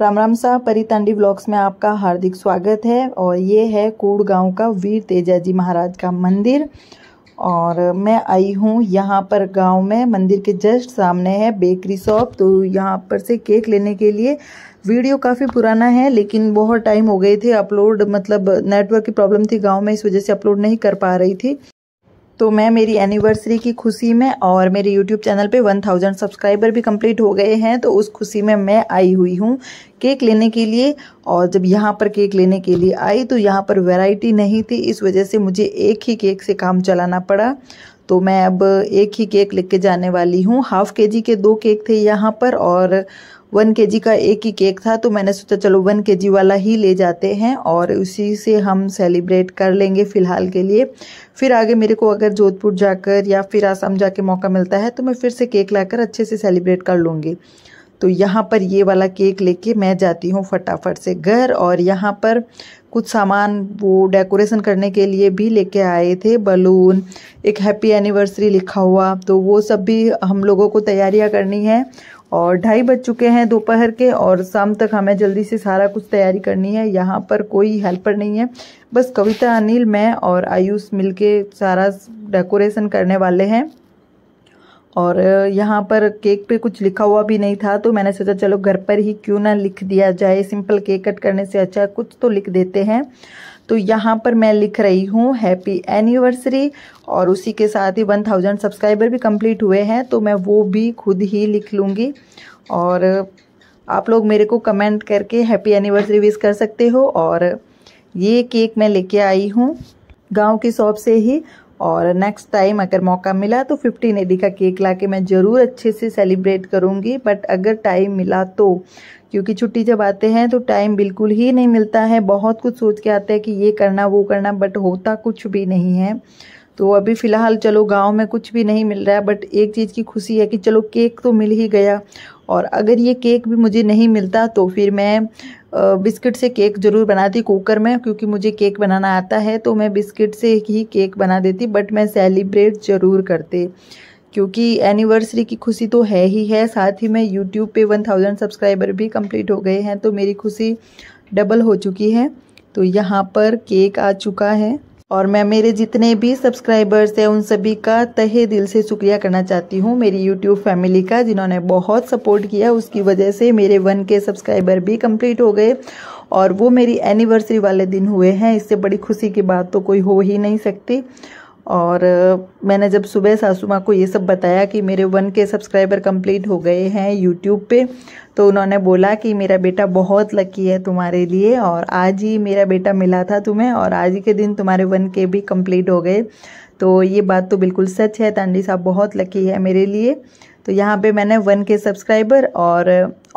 राम राम परी परितांडी ब्लॉग्स में आपका हार्दिक स्वागत है और ये है कूड़ गांव का वीर तेजा जी महाराज का मंदिर और मैं आई हूँ यहाँ पर गांव में मंदिर के जस्ट सामने है बेकरी शॉप तो यहाँ पर से केक लेने के लिए वीडियो काफ़ी पुराना है लेकिन बहुत टाइम हो गए थे अपलोड मतलब नेटवर्क की प्रॉब्लम थी गाँव में इस वजह से अपलोड नहीं कर पा रही थी तो मैं मेरी एनिवर्सरी की खुशी में और मेरे यूट्यूब चैनल पे 1000 सब्सक्राइबर भी कंप्लीट हो गए हैं तो उस खुशी में मैं आई हुई हूँ केक लेने के लिए और जब यहाँ पर केक लेने के लिए आई तो यहाँ पर वैरायटी नहीं थी इस वजह से मुझे एक ही केक से काम चलाना पड़ा तो मैं अब एक ही केक लेके जाने वाली हूँ हाफ के जी के दो केक थे यहाँ पर और वन के जी का एक ही केक था तो मैंने सोचा चलो वन के जी वाला ही ले जाते हैं और उसी से हम सेलिब्रेट कर लेंगे फ़िलहाल के लिए फिर आगे मेरे को अगर जोधपुर जाकर या फिर आसाम जाके मौका मिलता है तो मैं फिर से केक लाकर अच्छे से सेलिब्रेट कर लूँगी तो यहाँ पर ये वाला केक लेके मैं जाती हूँ फटाफट से घर और यहाँ पर कुछ सामान वो डेकोरेशन करने के लिए भी लेके आए थे बलून एक हैप्पी एनिवर्सरी लिखा हुआ तो वो सब भी हम लोगों को तैयारियां करनी है और ढाई बज चुके हैं दोपहर के और शाम तक हमें जल्दी से सारा कुछ तैयारी करनी है यहाँ पर कोई हेल्पर नहीं है बस कविता अनिल मैं और आयुष मिलके सारा डेकोरेशन करने वाले हैं और यहाँ पर केक पे कुछ लिखा हुआ भी नहीं था तो मैंने सोचा चलो घर पर ही क्यों ना लिख दिया जाए सिंपल केक कट करने से अच्छा कुछ तो लिख देते हैं तो यहाँ पर मैं लिख रही हूँ हैप्पी एनिवर्सरी और उसी के साथ ही वन थाउजेंड सब्सक्राइबर भी कंप्लीट हुए हैं तो मैं वो भी खुद ही लिख लूँगी और आप लोग मेरे को कमेंट करके हैप्पी एनिवर्सरी विश कर सकते हो और ये केक मैं लेके आई हूँ गांव की शॉप से ही और नेक्स्ट टाइम अगर मौका मिला तो फिफ्टीन एडी का केक ला के मैं ज़रूर अच्छे से सेलिब्रेट करूँगी बट अगर टाइम मिला तो क्योंकि छुट्टी जब आते हैं तो टाइम बिल्कुल ही नहीं मिलता है बहुत कुछ सोच के आते हैं कि ये करना वो करना बट होता कुछ भी नहीं है तो अभी फ़िलहाल चलो गांव में कुछ भी नहीं मिल रहा है बट एक चीज़ की खुशी है कि चलो केक तो मिल ही गया और अगर ये केक भी मुझे नहीं मिलता तो फिर मैं बिस्किट से केक ज़रूर बनाती कुकर में क्योंकि मुझे केक बनाना आता है तो मैं बिस्किट से ही केक बना देती बट मैं सेलिब्रेट ज़रूर करती क्योंकि एनिवर्सरी की खुशी तो है ही है साथ ही मैं यूट्यूब पे 1000 सब्सक्राइबर भी कंप्लीट हो गए हैं तो मेरी खुशी डबल हो चुकी है तो यहाँ पर केक आ चुका है और मैं मेरे जितने भी सब्सक्राइबर्स हैं उन सभी का तहे दिल से शुक्रिया करना चाहती हूँ मेरी यूट्यूब फैमिली का जिन्होंने बहुत सपोर्ट किया उसकी वजह से मेरे वन के सब्सक्राइबर भी कंप्लीट हो गए और वो मेरी एनिवर्सरी वाले दिन हुए हैं इससे बड़ी खुशी की बात तो कोई हो ही नहीं सकती और मैंने जब सुबह सासू माँ को ये सब बताया कि मेरे वन के सब्सक्राइबर कंप्लीट हो गए हैं यूट्यूब पे तो उन्होंने बोला कि मेरा बेटा बहुत लकी है तुम्हारे लिए और आज ही मेरा बेटा मिला था तुम्हें और आज के दिन तुम्हारे वन के भी कंप्लीट हो गए तो ये बात तो बिल्कुल सच है तांडी साहब बहुत लकी है मेरे लिए तो यहाँ पे मैंने वन के सब्सक्राइबर और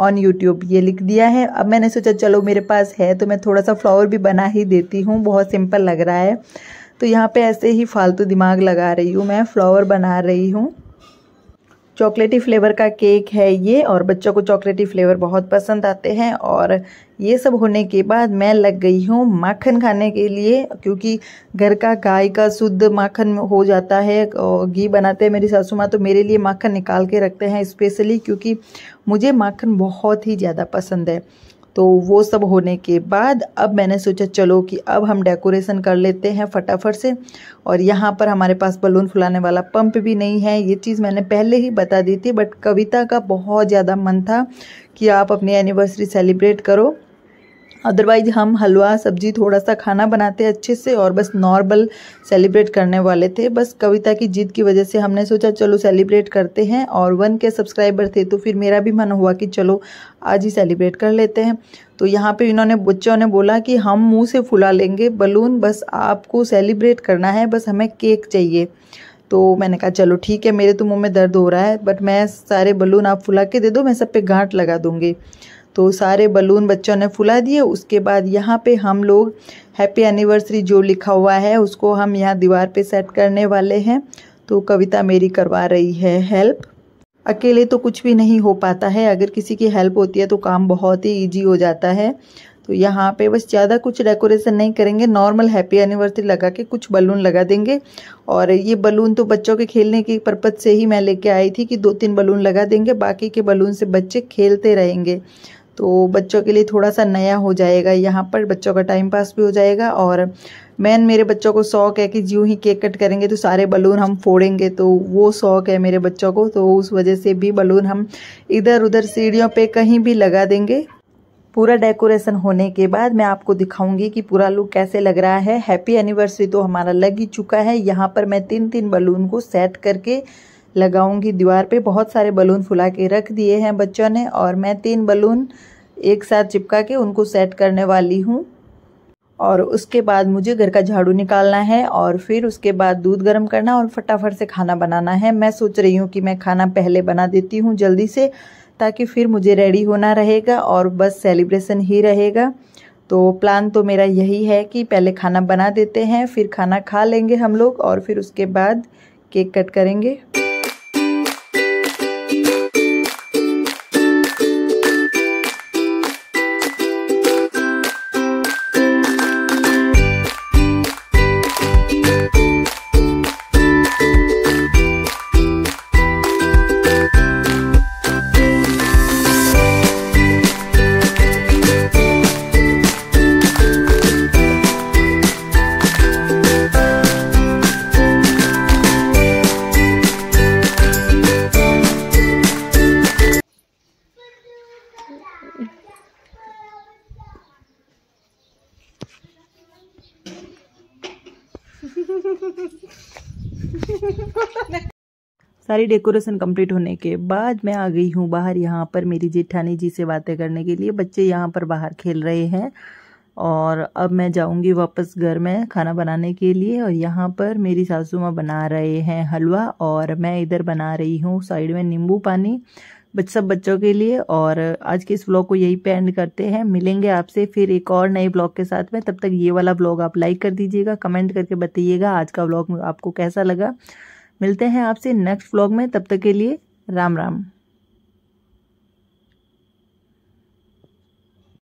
ऑन यूट्यूब ये लिख दिया है अब मैंने सोचा चलो मेरे पास है तो मैं थोड़ा सा फ्लावर भी बना ही देती हूँ बहुत सिंपल लग रहा है तो यहाँ पे ऐसे ही फालतू दिमाग लगा रही हूँ मैं फ्लावर बना रही हूँ चॉकलेटी फ्लेवर का केक है ये और बच्चों को चॉकलेटी फ्लेवर बहुत पसंद आते हैं और ये सब होने के बाद मैं लग गई हूँ माखन खाने के लिए क्योंकि घर का गाय का शुद्ध माखन हो जाता है घी बनाते हैं मेरी सासू माँ तो मेरे लिए माखन निकाल के रखते हैं स्पेशली क्योंकि मुझे माखन बहुत ही ज़्यादा पसंद है तो वो सब होने के बाद अब मैंने सोचा चलो कि अब हम डेकोरेशन कर लेते हैं फटाफट से और यहाँ पर हमारे पास बलून फुलाने वाला पंप भी नहीं है ये चीज़ मैंने पहले ही बता दी थी बट कविता का बहुत ज़्यादा मन था कि आप अपनी एनिवर्सरी सेलिब्रेट करो अदरवाइज हम हलवा सब्जी थोड़ा सा खाना बनाते अच्छे से और बस नॉर्मल सेलिब्रेट करने वाले थे बस कविता की जिद की वजह से हमने सोचा चलो सेलिब्रेट करते हैं और वन के सब्सक्राइबर थे तो फिर मेरा भी मन हुआ कि चलो आज ही सेलिब्रेट कर लेते हैं तो यहाँ पे इन्होंने बच्चों ने बोला कि हम मुँह से फुला लेंगे बलून बस आपको सेलिब्रेट करना है बस हमें केक चाहिए तो मैंने कहा चलो ठीक है मेरे तो मुँह में दर्द हो रहा है बट मैं सारे बलून आप फुला के दे दो मैं सब पे गांठ लगा दूँगी तो सारे बलून बच्चों ने फुला दिए उसके बाद यहाँ पे हम लोग हैप्पी एनिवर्सरी जो लिखा हुआ है उसको हम यहाँ दीवार पे सेट करने वाले हैं तो कविता मेरी करवा रही है हेल्प अकेले तो कुछ भी नहीं हो पाता है अगर किसी की हेल्प होती है तो काम बहुत ही ईजी हो जाता है तो यहाँ पे बस ज़्यादा कुछ डेकोरेशन नहीं करेंगे नॉर्मल हैप्पी एनिवर्सरी लगा के कुछ बलून लगा देंगे और ये बलून तो बच्चों के खेलने के पर्पज़ से ही मैं लेके आई थी कि दो तीन बलून लगा देंगे बाकी के बलून से बच्चे खेलते रहेंगे तो बच्चों के लिए थोड़ा सा नया हो जाएगा यहाँ पर बच्चों का टाइम पास भी हो जाएगा और मैन मेरे बच्चों को शौक है कि ज्यों ही केक कट करेंगे तो सारे बलून हम फोड़ेंगे तो वो शौक है मेरे बच्चों को तो उस वजह से भी बलून हम इधर उधर सीढ़ियों पे कहीं भी लगा देंगे पूरा डेकोरेशन होने के बाद मैं आपको दिखाऊंगी कि पूरा लुक कैसे लग रहा है हैप्पी एनिवर्सरी तो हमारा लग ही चुका है यहाँ पर मैं तीन तीन बलून को सेट करके लगाऊंगी दीवार पे बहुत सारे बलून फुला के रख दिए हैं बच्चों ने और मैं तीन बलून एक साथ चिपका के उनको सेट करने वाली हूँ और उसके बाद मुझे घर का झाड़ू निकालना है और फिर उसके बाद दूध गर्म करना और फटाफट से खाना बनाना है मैं सोच रही हूँ कि मैं खाना पहले बना देती हूँ जल्दी से ताकि फिर मुझे रेडी होना रहेगा और बस सेलिब्रेशन ही रहेगा तो प्लान तो मेरा यही है कि पहले खाना बना देते हैं फिर खाना खा लेंगे हम लोग और फिर उसके बाद केक कट करेंगे सारी डेकोरेशन कंप्लीट होने के बाद मैं आ गई हूँ बाहर यहाँ पर मेरी जेठानी जी से बातें करने के लिए बच्चे यहाँ पर बाहर खेल रहे हैं और अब मैं जाऊंगी वापस घर में खाना बनाने के लिए और यहाँ पर मेरी सासू माँ बना रहे हैं हलवा और मैं इधर बना रही हूँ साइड में नींबू पानी सब बच्चों के लिए और आज के इस ब्लॉग को यही पे एंड करते हैं मिलेंगे आपसे फिर एक और नए ब्लॉग के साथ में तब तक ये वाला ब्लॉग आप लाइक कर दीजिएगा कमेंट करके बताइएगा आज का ब्लॉग आपको कैसा लगा मिलते हैं आपसे नेक्स्ट ब्लॉग में तब तक के लिए राम राम